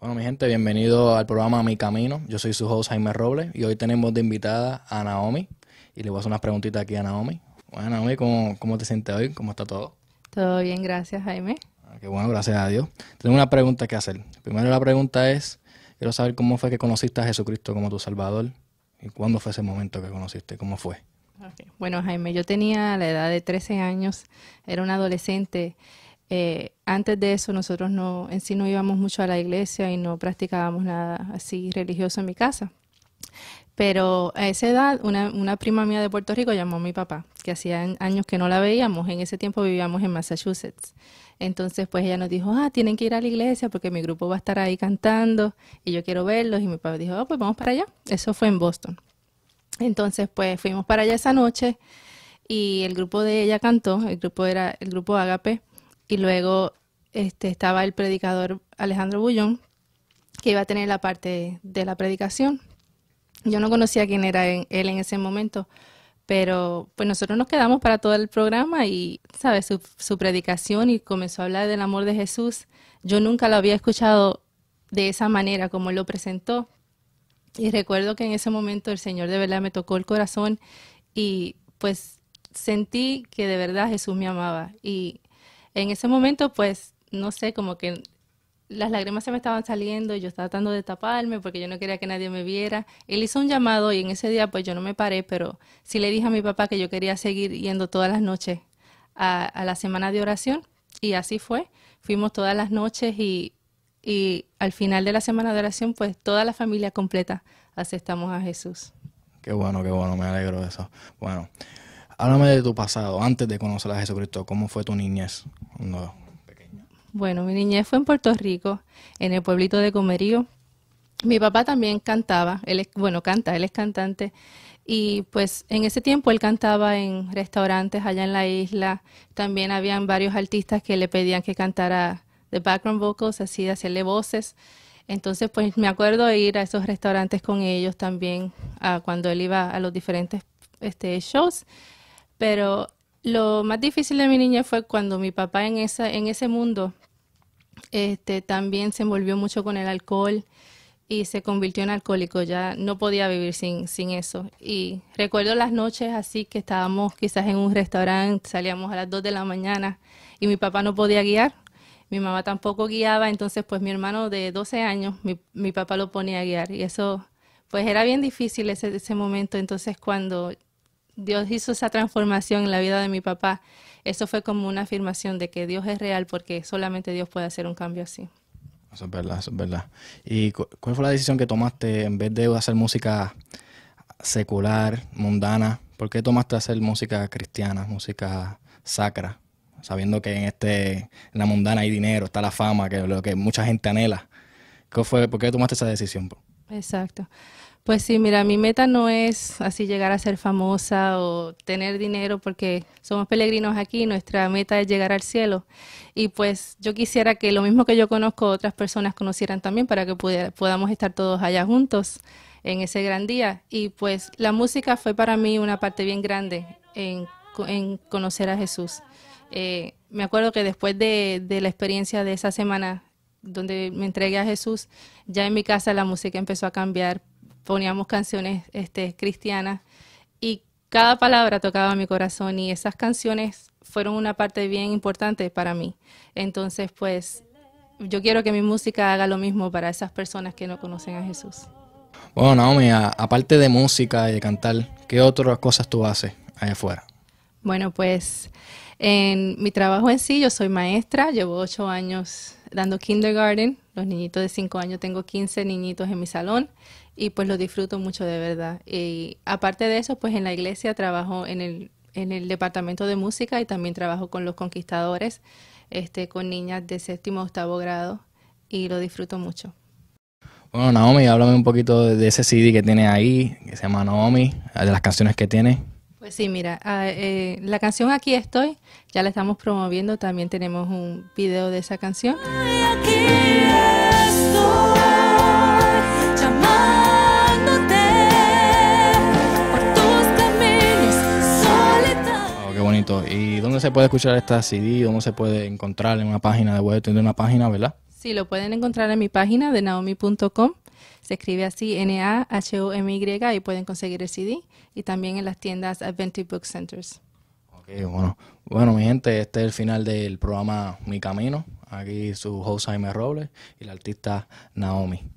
Bueno, mi gente, bienvenido al programa Mi Camino. Yo soy su host Jaime Robles y hoy tenemos de invitada a Naomi. Y le voy a hacer unas preguntitas aquí a Naomi. Bueno, Naomi, ¿cómo, cómo te sientes hoy? ¿Cómo está todo? Todo bien, gracias, Jaime. Ah, qué bueno, gracias a Dios. Tengo una pregunta que hacer. Primero la pregunta es, quiero saber cómo fue que conociste a Jesucristo como tu Salvador y cuándo fue ese momento que conociste, cómo fue. Bueno, Jaime, yo tenía la edad de 13 años, era un adolescente eh, antes de eso nosotros no, en sí no íbamos mucho a la iglesia y no practicábamos nada así religioso en mi casa. Pero a esa edad, una, prima mía de Puerto Rico llamó a mi papá, que hacía años que no la veíamos. En ese tiempo vivíamos en Massachusetts. Entonces, pues ella nos dijo, ah, tienen que ir a la iglesia porque mi grupo va a estar ahí cantando y yo quiero verlos. Y mi papá dijo, ah, pues vamos para allá. Eso fue en Boston. Entonces, pues fuimos para allá esa noche y el grupo de ella cantó, el grupo era el grupo Agape y luego este, estaba el predicador Alejandro Bullón, que iba a tener la parte de la predicación. Yo no conocía quién era él en ese momento, pero pues nosotros nos quedamos para todo el programa y, ¿sabes? Su, predicación y comenzó a hablar del amor de Jesús. Yo nunca lo había escuchado de esa manera como él lo presentó. Y recuerdo que en ese momento el Señor de verdad me tocó el corazón y pues sentí que de verdad Jesús me amaba. Y en ese momento, pues, no sé, como que las lágrimas se me estaban saliendo y yo estaba tratando de taparme porque yo no quería que nadie me viera. Él hizo un llamado y en ese día pues yo no me paré, pero sí le dije a mi papá que yo quería seguir yendo todas las noches a, la semana de oración y así fue. Fuimos todas las noches y, y, al final de la semana de oración pues toda la familia completa aceptamos a Jesús. Qué bueno, qué bueno, me alegro de eso. Bueno, háblame de tu pasado, antes de conocer a Jesucristo. ¿Cómo fue tu niñez cuando Bueno, mi niñez fue en Puerto Rico, en el pueblito de Comerío. Mi papá también cantaba, él es, bueno, canta, él es cantante. Y pues en ese tiempo él cantaba en restaurantes allá en la isla. También habían varios artistas que le pedían que cantara de background vocals, así de hacerle voces. Entonces, pues me acuerdo de ir a esos restaurantes con ellos también, a, cuando él iba a los diferentes este, shows. Pero lo más difícil de mi niña fue cuando mi papá en, esa, en ese mundo este, también se envolvió mucho con el alcohol y se convirtió en alcohólico. Ya no podía vivir sin, sin eso. Y recuerdo las noches así que estábamos quizás en un restaurante, salíamos a las 2 de la mañana y mi papá no podía guiar. Mi mamá tampoco guiaba, entonces pues mi hermano de 12 años, mi, mi papá lo ponía a guiar y eso pues era bien difícil ese, ese momento. Entonces cuando Dios hizo esa transformación en la vida de mi papá, eso fue como una afirmación de que Dios es real porque solamente Dios puede hacer un cambio así. Eso es verdad, eso es verdad. ¿Y cuál fue la decisión que tomaste en vez de hacer música secular, mundana? ¿Por qué tomaste hacer música cristiana, música sacra? Sabiendo que en este en la mundana hay dinero, está la fama, que lo que mucha gente anhela. ¿Qué fue, ¿Por qué tomaste esa decisión? Exacto. Pues sí, mira, mi meta no es así llegar a ser famosa o tener dinero porque somos peregrinos aquí, nuestra meta es llegar al cielo. Y pues yo quisiera que lo mismo que yo conozco, otras personas conocieran también para que podamos estar todos allá juntos en ese gran día. Y pues la música fue para mí una parte bien grande en, conocer a Jesús. Eh, me acuerdo que después de la experiencia de esa semana donde me entregué a Jesús, ya en mi casa la música empezó a cambiar, poníamos canciones este, cristianas y cada palabra tocaba mi corazón y esas canciones fueron una parte bien importante para mí. Entonces, pues yo quiero que mi música haga lo mismo para esas personas que no conocen a Jesús. Bueno, Naomi, aparte de música y de cantar, ¿qué otras cosas tú haces allá afuera? Bueno, pues en mi trabajo en sí, yo soy maestra, llevo ocho años dando kindergarten. Los niñitos de 5 años, tengo 15 niñitos en mi salón y pues lo disfruto mucho de verdad. Y aparte de eso, pues en la iglesia trabajo en el, en el departamento de música y también trabajo con los conquistadores, este, con niñas de séptimo octavo grado y lo disfruto mucho. Bueno, Naomi, háblame un poquito de ese CD que tiene ahí, que se llama Naomi, de las canciones que tiene. Pues sí, mira, ah, eh, la canción Aquí estoy, ya la estamos promoviendo, también tenemos un video de esa canción. aquí estoy, oh, qué bonito. ¿Y dónde se puede escuchar esta CD? ¿Dónde se puede encontrar en una página de web? ¿Tiene una página, verdad? Sí, lo pueden encontrar en mi página de naomi.com se escribe así N-A-H-O-M-Y y pueden conseguir el CD y también en las tiendas Adventure Book Centers. bueno. Bueno, mi gente, este es el final del programa Mi Camino. Aquí su host Jaime Robles y la artista Naomi.